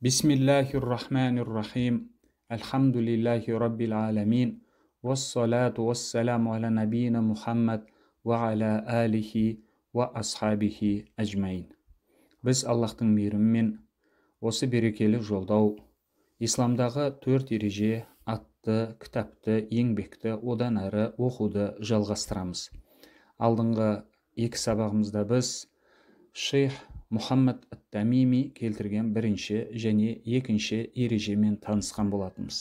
Бисмиллахир-рахманир-рахим. Алхамдулиллахи раббил аламин. Вассалату вассаламу аля ва аля алихи асхабихи ажмаин. Біз Аллахтың мейірімімен осы берекелі жолдау исламдағы төрт ереже атты кітапты еңбекті одан әрі оқуды жалғастырамыз алдыңғы екі сабағымызда біз шейх мұхаммад ат тамими келтірген бірінші және екінші ережемен танысқан болатынбыз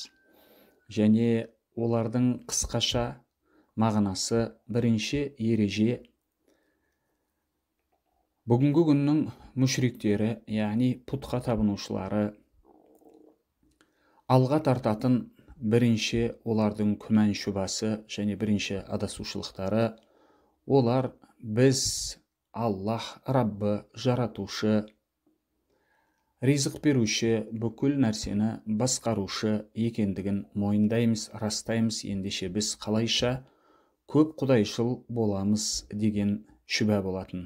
және олардың қысқаша мағынасы бірінші ереже бүгінгі күннің мүшриктері яғни путқа табынушылары алға тартатын бірінші олардың күмән шүбасы және бірінші адасушылықтары олар біз Аллах, раббы жаратушы ризық беруші бүкіл нәрсені басқарушы екендігін мойындаймыз растаймыз ендеше біз қалайша көп құдайшыл боламыз деген шүбә болатын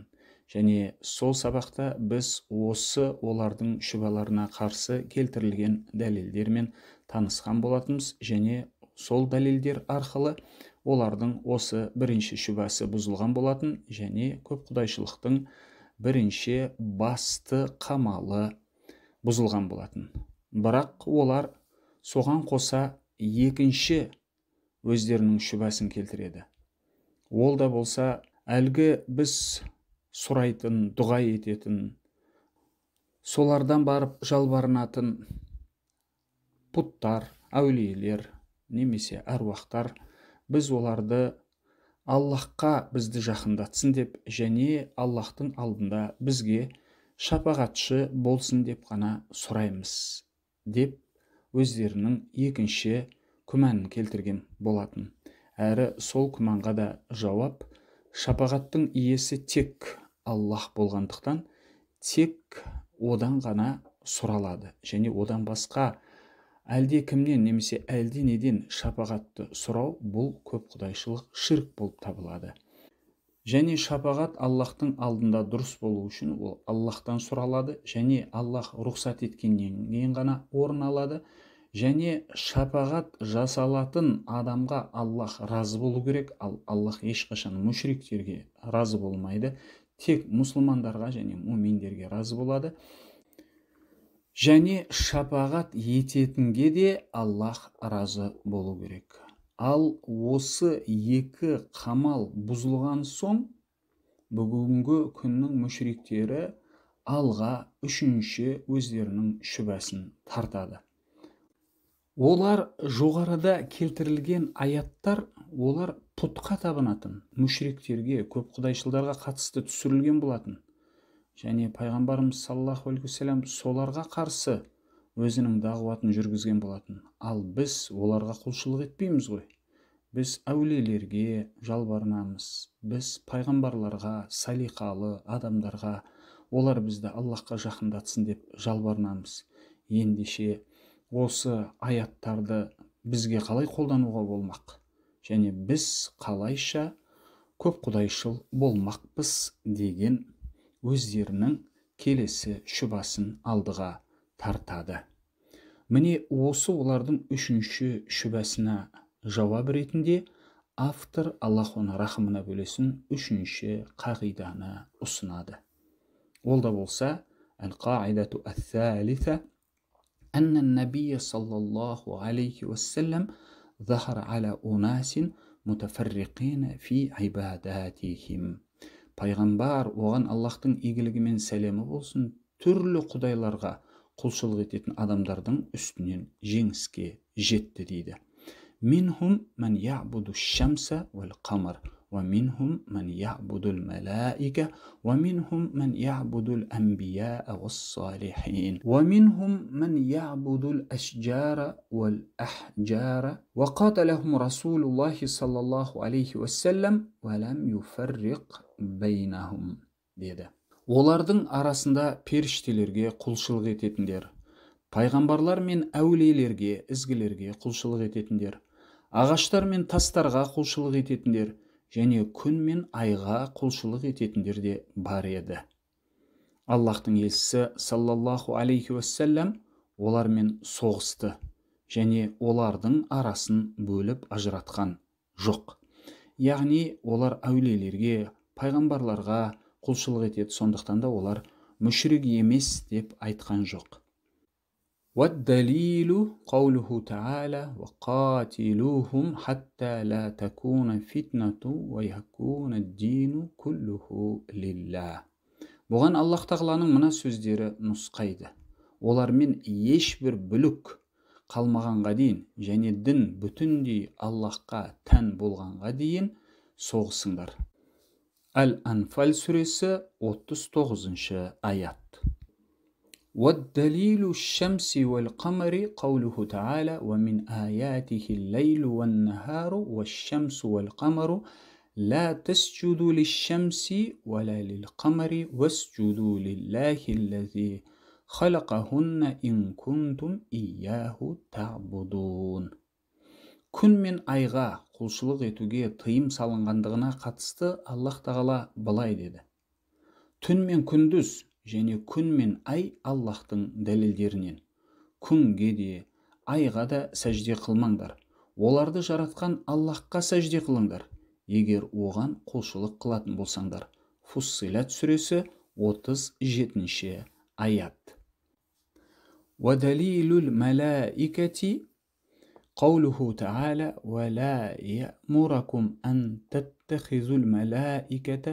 және сол сабақта біз осы олардың шүбәларына қарсы келтірілген дәлелдермен танысқан болатынбыз және сол дәлелдер арқылы олардың осы бірінші шүбәсі бұзылған болатын және көп құдайшылықтың бірінші басты қамалы бұзылған болатын бірақ олар соған қоса екінші өздерінің шүбәсін келтіреді ол да болса әлгі біз сұрайтын дұға ететін солардан барып жалбарынатын пұттар әулиелер немесе әруақтар біз оларды аллахқа бізді жақындатсын деп және аллахтың алдында бізге шапағатшы болсын деп қана сұраймыз деп өздерінің екінші күмәнін келтірген болатын әрі сол күмәнға да жауап шапағаттың иесі тек аллах болғандықтан тек одан ғана сұралады және одан басқа әлде кімнен немесе әлде неден шапағатты сұрау бұл көп құдайшылық ширк болып табылады және шапағат аллаһтың алдында дұрыс болу үшін ол аллаһтан сұралады және аллаһ рұқсат еткеннен кейін ғана орын алады және шапағат жасалатын адамға аллаһ разы болу керек ал аллаһ ешқашан мүшриктерге разы болмайды тек мұсылмандарға және муминдерге разы болады және шапағат ететінге де Аллах разы болу керек ал осы екі қамал бұзылған соң бүгінгі күннің мүшриктері алға үшінші өздерінің шүбәсін тартады олар жоғарыда келтірілген аяттар олар пұтқа табынатын мүшриктерге көп құдайшылдарға қатысты түсірілген болатын және пайғамбарымыз саллаллаху алейхи уассалам соларға қарсы өзінің дағуатын жүргізген болатын ал біз оларға құлшылық етпейміз ғой біз әулиелерге жалбарынамыз біз пайғамбарларға салиқалы адамдарға олар бізді аллахқа жақындатсын деп жалбарынамыз ендеше осы аяттарды бізге қалай қолдануға болмақ және біз қалайша көп құдайшыл болмақпыз деген өздерінің келесі шүбасын алдыға тартады міне осы олардың үшінші шүбәсіне жауап ретінде автор аллах оны рахымына бөлесін үшінші қағиданы ұсынады ол да болса القاعدة алейхи النبي صلى الله عليه وسلم ظهر على унасин متفرقين في пайғамбар оған аллаһтың игілігі мен сәлемі болсын түрлі құдайларға құлшылық ететін адамдардың үстінен жеңіске жетті дейді минхум мән шамса уәл қамар ومنهم من يعبد الملائكة ومنهم من يعبد الأنبياء والصالحين ومنهم من يعبد الأشجار والأحجار وقاتلهم رسول الله صلى الله عليه وسلم ولم يفرق بينهم деді олардың арасында періштелерге құлшылық ететіндер пайғамбарлар мен әулиелерге ізгілерге құлшылық ететіндер ағаштар мен тастарға құлшылық ететіндер және күн мен айға құлшылық ететіндер де бар еді аллаһтың елшісі саллаллаху алейхи уассалям олармен соғысты және олардың арасын бөліп ажыратқан жоқ яғни олар әулиелерге пайғамбарларға құлшылық етеді сондықтан да олар мүшрик емес деп айтқан жоқ والدليل قوله تعالى وقاتلوهم حتى لا تكون فتنة ويكون الدين كله لله бұған аллах тағаланың мына сөздері нұсқайды олармен ешбір бүлік қалмағанға дейін және дін бүтіндей аллахқа тән болғанға дейін соғысыңдар әл анфаль сүресі 39 аят والدليل الشمس والقمر قوله تعالى ومن آياته الليل والنهار والشمس والقمر لا تسجدوا للشمس ولا للقمر واسجدوا لله الذي خلقهن إن كنتم إياه تعبدون күн мен айға құлшылық етуге тыйым салынғандығына қатысты аллах тағала былай деді түн мен күндіз және күн мен ай аллаһтың дәлелдерінен күнге де айға да сәжде қылмаңдар оларды жаратқан аллаһқа сәжде қылыңдар егер оған құлшылық қылатын болсаңдар фуссилат сүресі 37 жетінші аят ودليل الملائكة قوله تعالى ولا يأمركم أن تتخذوا الملائكة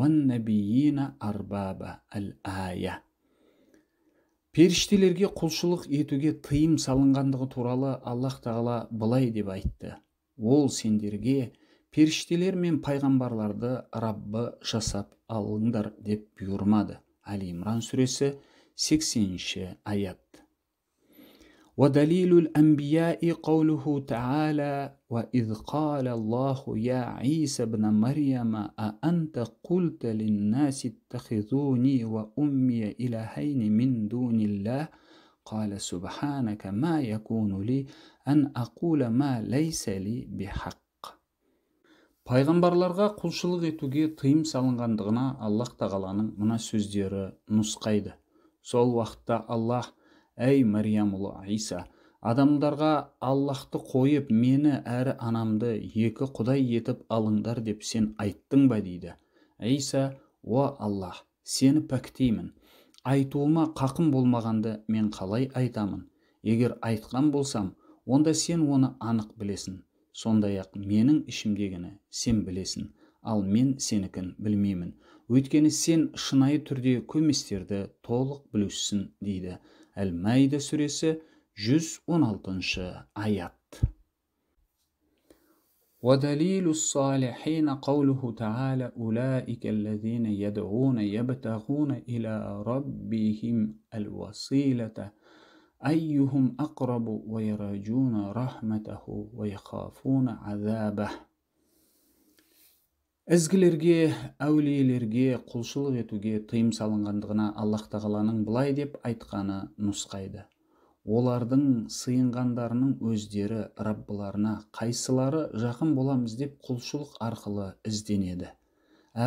ваннабиина арбаба әл ая періштелерге құлшылық етуге тыйым салынғандығы туралы аллах тағала былай деп айтты ол сендерге періштелер мен пайғамбарларды раббы жасап алыңдар деп бұйырмады әл имран сүресі сексенінші аят ودليل الانبياء قوله تعالى واذ قال الله يا عيسى ابن مريم اانت قلت للناس اتخذوني وامي الهين من دون الله قال سبحانك ما يكون لي ان اقول ما ليس لي بحق пайғамбарларға құлшылық етуге тыйым салынғандығына аллах тағаланың мына сөздері нұсқайды сол уақытта аллах әй ұлы иса адамдарға аллаһты қойып мені әрі анамды екі құдай етіп алыңдар деп сен айттың ба дейді иса уа аллах сені пәктеймін айтуыма қақым болмағанды мен қалай айтамын егер айтқан болсам онда сен оны анық білесің сондай ақ менің ішімдегіні сен білесің ал мен сенікін білмеймін өйткені сен шынайы түрде көместерді толық білушісің дейді El сүресі suresi 116. аят. ودليل الصالحين قوله تعالى أولئك الذين يدعون يبتغون إلى ربهم الوسيلة أيهم أقرب ويرجون رحمته ويخافون عذابه ізгілерге әулиелерге құлшылық етуге тыйым салынғандығына аллах тағаланың былай деп айтқаны нұсқайды олардың сыйынғандарының өздері раббыларына қайсылары жақын боламыз деп құлшылық арқылы ізденеді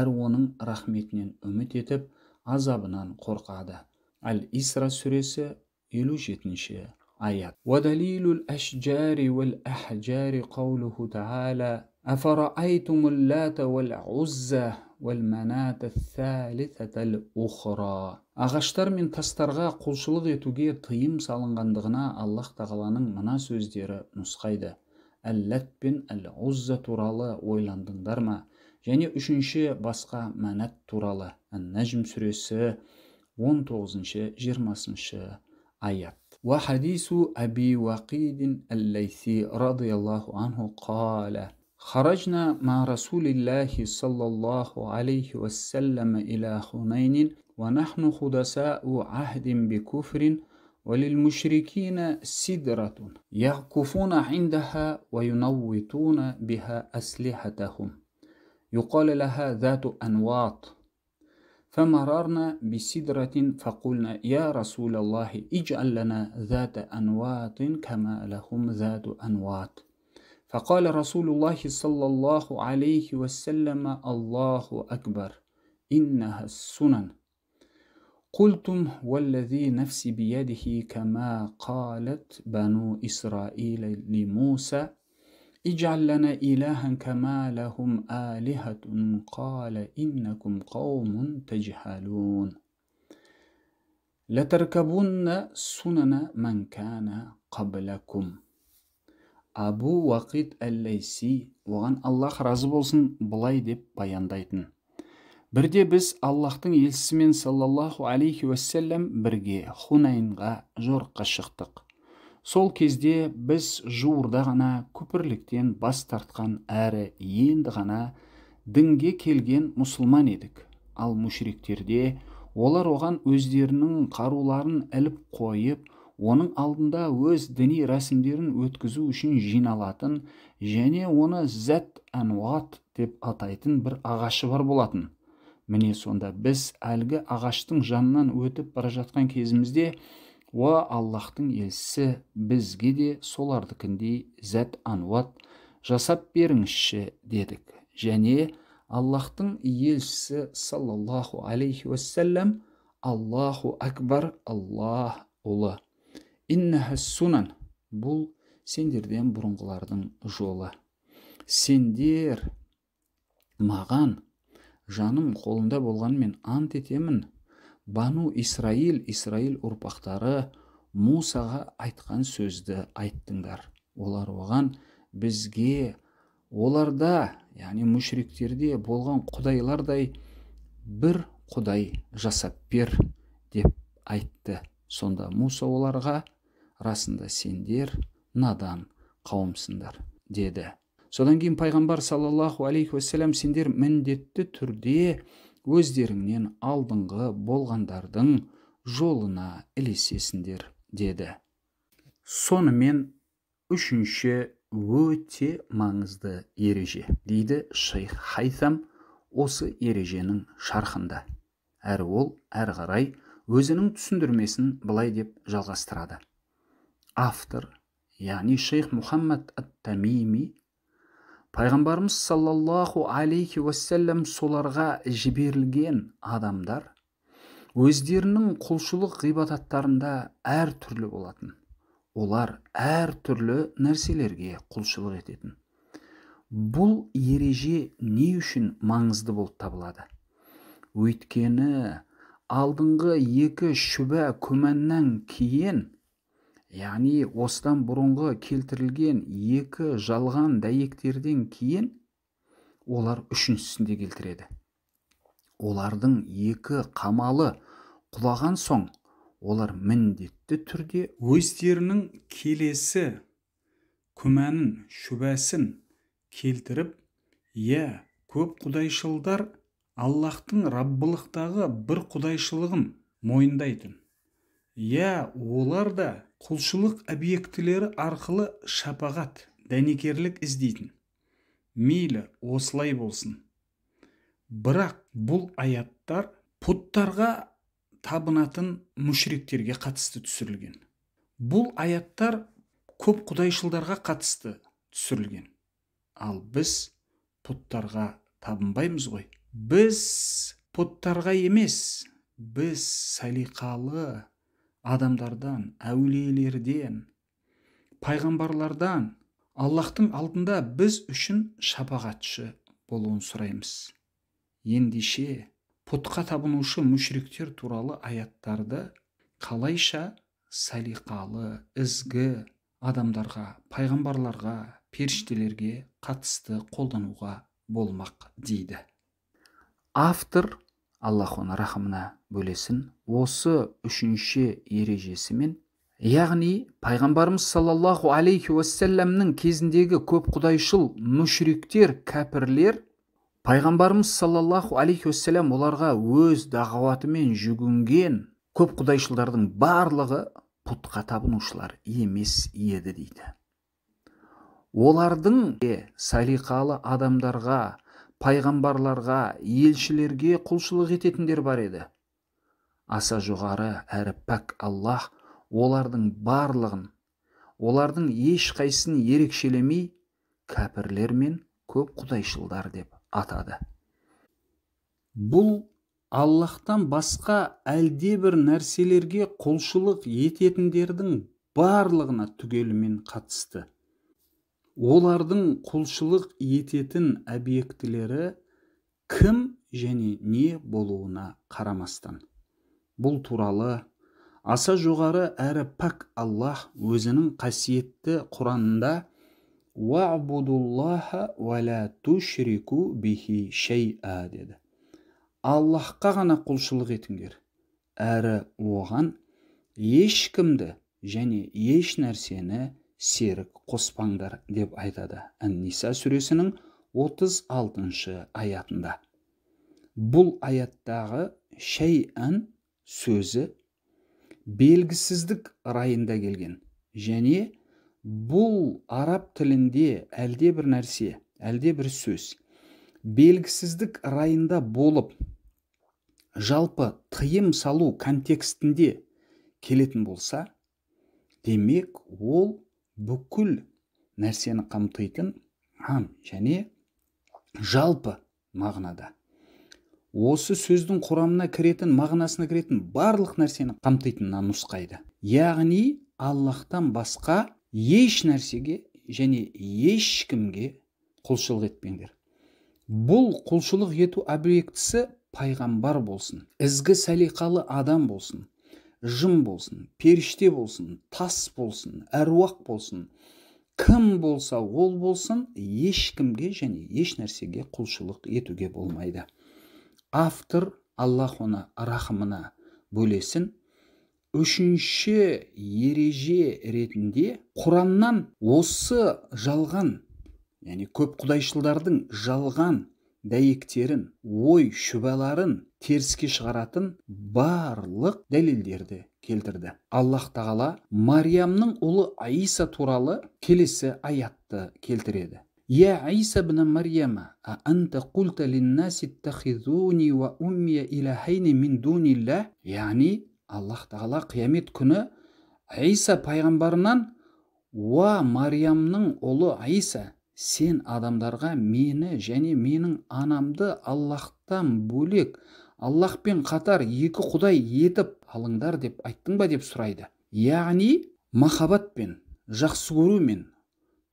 әр оның рахметінен үміт етіп азабынан қорқады әл исра сүресі елу жетінші аят ағаштар мен тастарға құлшылық етуге тыйым салынғандығына аллах тағаланың мына сөздері нұсқайды әлләт пен әл узза туралы ойландыңдар ма және үшінші басқа мәнәт туралы ән нәжм сүресі 19 тоғызыншы жиырмасыншы аят уа хадису әби الليثي رضي радиаллаху анху қала خرجنا مع رسول الله صلى الله عليه وسلم إلى حنين ونحن خدساء عهد بكفر وللمشركين سدرة يعكفون عندها وينوطون بها أسلحتهم يقال لها ذات أنواط فمررنا بسدرة فقلنا يا رسول الله اجعل لنا ذات أنواط كما لهم ذات أنواط فقال رسول الله صلى الله عليه وسلم الله أكبر إنها السنن قلتم والذي نفسي بيده كما قالت بنو إسرائيل لموسى اجعل لنا إلها كما لهم آلهة قال إنكم قوم تجهلون لتركبن سنن من كان قبلكم абу әл әлләйси оған Аллах разы болсын былай деп баяндайтын бірде біз Аллахтың елшісімен саллаллаху алейхи уассалям бірге хунайнға жорыққа шықтық сол кезде біз жуырда ғана күпірліктен бас тартқан әрі енді ғана дінге келген мұсылман едік ал мүшіректерде олар оған өздерінің қаруларын іліп қойып оның алдында өз діни рәсімдерін өткізу үшін жиналатын және оны зәт әнуат деп атайтын бір ағашы бар болатын міне сонда біз әлгі ағаштың жанынан өтіп бара жатқан кезімізде уа аллаһтың елшісі бізге де солардікіндей зәт әнуат жасап беріңізші дедік және аллаһтың елшісі саллаллаху алейхи уассалам аллаху акбар аллах ұлы сунан бұл сендерден бұрынғылардың жолы сендер маған жаным қолында болғанмен ант етемін бану исраил исраил ұрпақтары мусаға айтқан сөзді айттыңдар олар оған бізге оларда яғни мүшриктерде болған құдайлардай бір құдай жасап бер деп айтты сонда муса оларға расында сендер надан қауымсыңдар деді содан кейін пайғамбар саллаллаху алейхи уассалам сендер міндетті түрде өздеріңнен алдыңғы болғандардың жолына ілесесіңдер деді сонымен үшінші өте маңызды ереже дейді шейх хайтам осы ереженің шарқында. әрі ол әрі қарай өзінің түсіндірмесін былай деп жалғастырады автор яғни шейх мұхаммад ат тамими пайғамбарымыз саллаллаху алейхи уассалям соларға жіберілген адамдар өздерінің құлшылық ғибадаттарында әр түрлі болатын олар әр түрлі нәрселерге құлшылық ететін бұл ереже не үшін маңызды болып табылады өйткені алдыңғы екі шүбә күмәннан кейін яғни осыдан бұрынғы келтірілген екі жалған дәйектерден кейін олар үшіншісін келтіреді олардың екі қамалы құлаған соң олар міндетті түрде өздерінің келесі күмәнін шүбәсін келтіріп иә көп құдайшылдар аллаһтың раббылықтағы бір құдайшылығын мойындайтын иә олар да құлшылық объектілері арқылы шапағат дәнекерлік іздейтін мейлі осылай болсын бірақ бұл аяттар пұттарға табынатын мүшіректерге қатысты түсірілген бұл аяттар көп құдайшылдарға қатысты түсірілген ал біз пұттарға табынбаймыз ғой біз пұттарға емес біз салиқалы адамдардан әулиелерден пайғамбарлардан аллаһтың алдында біз үшін шапағатшы болуын сұраймыз ендеше пұтқа табынушы мүшіріктер туралы аяттарды қалайша салиқалы ізгі адамдарға пайғамбарларға періштелерге қатысты қолдануға болмақ дейді автор аллах оны рахымына бөлесін осы үшінші ережесімен яғни пайғамбарымыз саллаллаху алейхи уассаламның кезіндегі көп құдайшыл мүшриктер кәпірлер пайғамбарымыз саллаллаху алейхи уассалам оларға өз дағуатымен жүгінген көп құдайшылдардың барлығы пұтқа табынушылар емес еді дейді олардың салиқалы адамдарға пайғамбарларға елшілерге құлшылық ететіндер бар еді аса жоғары әрі пәк аллах олардың барлығын олардың ешқайсысын ерекшелемей кәпірлер мен көп құдайшылдар деп атады бұл аллахтан басқа әлдебір нәрселерге құлшылық ететіндердің барлығына түгелімен қатысты олардың құлшылық ететін объектілері кім және не болуына қарамастан бұл туралы аса жоғары әрі пәк аллах өзінің қасиетті құранында тушрику бихи деді аллахқа ғана құлшылық етіңдер әрі оған ешкімді және еш нәрсені серік қоспаңдар деп айтады әнниса сүресінің 36 шы аятында бұл аяттағы ән сөзі белгісіздік райында келген және бұл араб тілінде әлде бір нәрсе әлде бір сөз белгісіздік райында болып жалпы тыйым салу контекстінде келетін болса демек ол бүкіл нәрсені қамтитын ам және жалпы мағынада осы сөздің құрамына кіретін мағынасына кіретін барлық нәрсені қамтитынына нұсқайды яғни аллахтан басқа еш нәрсеге және ешкімге құлшылық етпеңдер бұл құлшылық ету объектісі пайғамбар болсын ізгі салиқалы адам болсын Жым болсын періште болсын тас болсын әруақ болсын кім болса ол болсын ешкімге және еш нәрсеге құлшылық етуге болмайды автор аллах оны рахымына бөлесін үшінші ереже ретінде құраннан осы жалған яғни көп құдайшылдардың жалған дәйектерін ой шүбәларын теріске шығаратын барлық дәлелдерді келтірді аллах тағала мариямның ұлы аиса туралы келесі аятты келтіреді Я Иса бн анта ва мин яғни Аллах Тағала қиямет күні Иса пайғамбарынан уа Мариямның ұлы аиса сен адамдарға мені және менің анамды аллахтан бөлек аллахпен қатар екі құдай етіп алыңдар деп айттың ба деп сұрайды яғни махаббатпен жақсы көрумен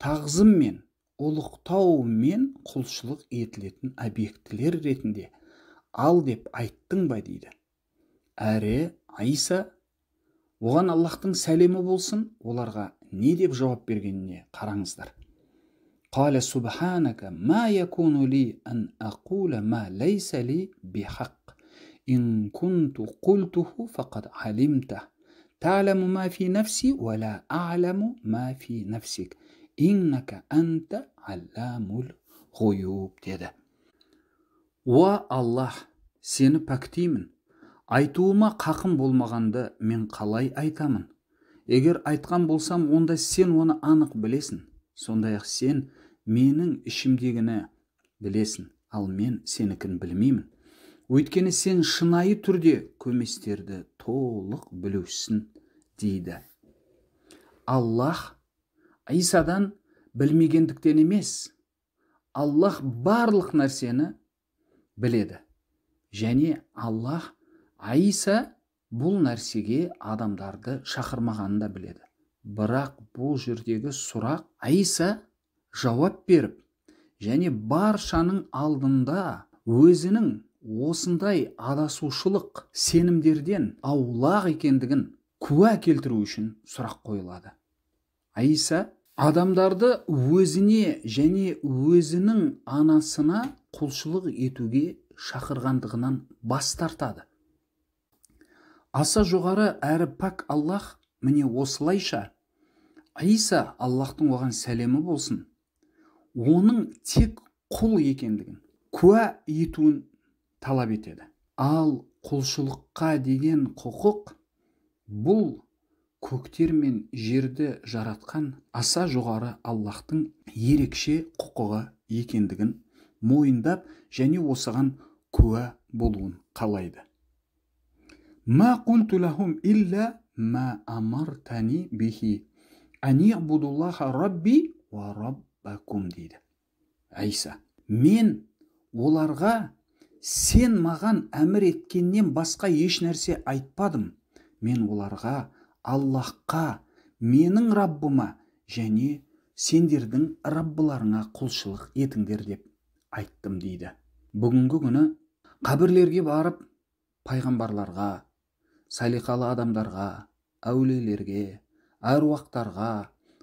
тағзыммен ұлықтаумен құлшылық етілетін объектілер ретінде ал деп айттың ба дейді әрі айса оған Аллахтың сәлемі болсын оларға не деп жауап бергеніне қараңыздар قال سبحانك ما يكون لي أن أقول ما ليس لي بحق إن كنت قلته فقد علمته تعلم ما في نفسي ولا أعلم ما في نفسك إنك أنت علام الغيوب деді уа аллах сені пәктеймін айтуыма қақым болмағанды мен қалай айтамын егер айтқан болсам онда сен оны анық білесің сондай ақ сен менің ішімдегіні білесің ал мен сенікін білмеймін өйткені сен шынайы түрде көместерді толық білушісің дейді аллах исадан білмегендіктен емес аллах барлық нәрсені біледі және аллах аиса бұл нәрсеге адамдарды шақырмағанын да біледі бірақ бұл жердегі сұрақ аиса жауап беріп және баршаның алдында өзінің осындай адасушылық сенімдерден аулақ екендігін куә келтіру үшін сұрақ қойылады аиса адамдарды өзіне және өзінің анасына құлшылық етуге шақырғандығынан бас тартады аса жоғары әрі пәк аллах міне осылайша аиса аллахтың оған сәлемі болсын оның тек құл екендігін куә етуін талап етеді ал құлшылыққа деген құқық бұл көктер мен жерді жаратқан аса жоғары аллаһтың ерекше құқығы екендігін мойындап және осыған куә болуын қалайды ما قلت لهم إلا ما أمرتني به أن бакум дейді Айса. мен оларға сен маған әмір еткеннен басқа еш нәрсе айтпадым мен оларға аллахқа менің раббыма және сендердің раббыларыңа құлшылық етіңдер деп айттым дейді бүгінгі күні қабірлерге барып пайғамбарларға салиқалы адамдарға әулиелерге әруақтарға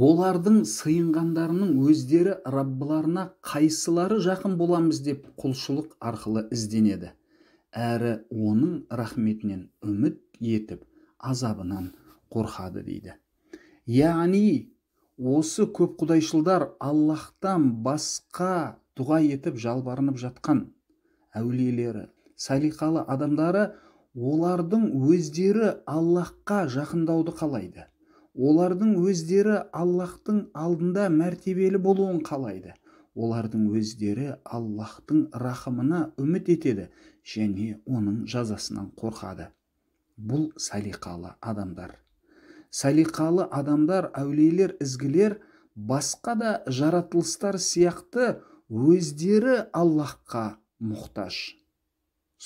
олардың сыйынғандарының өздері раббыларына қайсылары жақын боламыз деп құлшылық арқылы ізденеді әрі оның рахметінен үміт етіп азабынан қорқады дейді яғни осы көп құдайшылдар аллахтан басқа дұға етіп жалбарынып жатқан әулиелері салиқалы адамдары олардың өздері аллахқа жақындауды қалайды олардың өздері аллаһтың алдында мәртебелі болуын қалайды олардың өздері аллаһтың рахымына үміт етеді және оның жазасынан қорқады бұл салиқалы адамдар салиқалы адамдар әулиелер ізгілер басқа да жаратылыстар сияқты өздері аллаһқа мұқтаж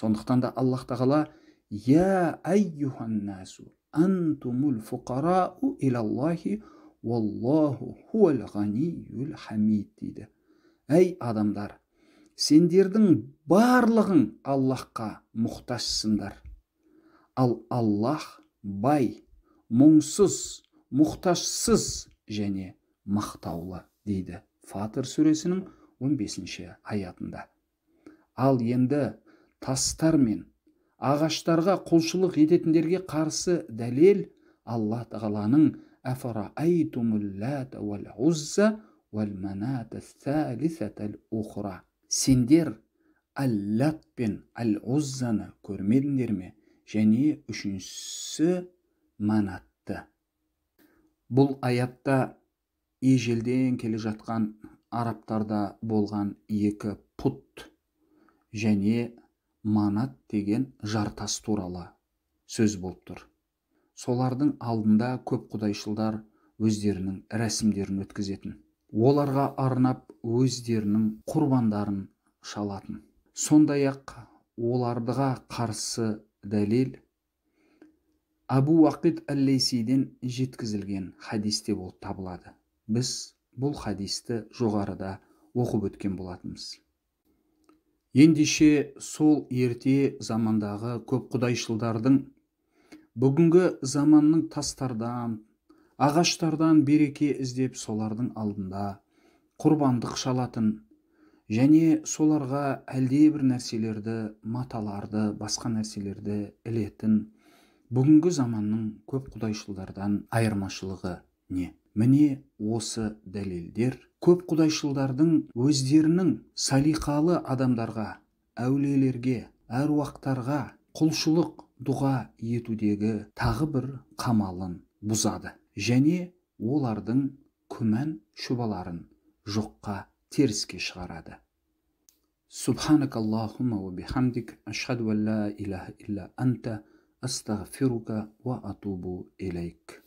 сондықтан да аллах тағала я әйюханнәсу дейді әй адамдар сендердің барлығың аллахқа мұқтажсыңдар ал аллах бай мұңсыз мұқтажсыз және мақтаулы дейді фатыр сүресінің 15 бесінші аятында ал енді тастар мен ағаштарға құлшылық ететіндерге қарсы дәлел алла тағаланың сендер аллат пен әл ғуззаны көрмедіңдер ме және үшіншісі манатты бұл аятта ежелден келе жатқан арабтарда болған екі пут және манат деген жартас туралы сөз болып тұр солардың алдында көп құдайшылдар өздерінің рәсімдерін өткізетін оларға арнап өздерінің құрбандарын шалатын сондай ақ олардыға қарсы дәлел әбу уақит әллейсиден жеткізілген хадисте болып табылады біз бұл хадисті жоғарыда оқып өткен болатынбыз ендеше сол ерте замандағы көп құдайшылдардың бүгінгі заманның тастардан ағаштардан береке іздеп солардың алдында құрбандық шалатын және соларға әлдебір нәрселерді маталарды басқа нәрселерді ілетін бүгінгі заманның көп құдайшылдардан айырмашылығы не міне осы дәлелдер көп құдайшылдардың өздерінің салиқалы адамдарға әулиелерге әруақтарға құлшылық дұға етудегі тағы бір қамалын бұзады және олардың күмән шұбаларын жоққа теріске шығарады سبحانك اللهم وبحمدك أشهد أن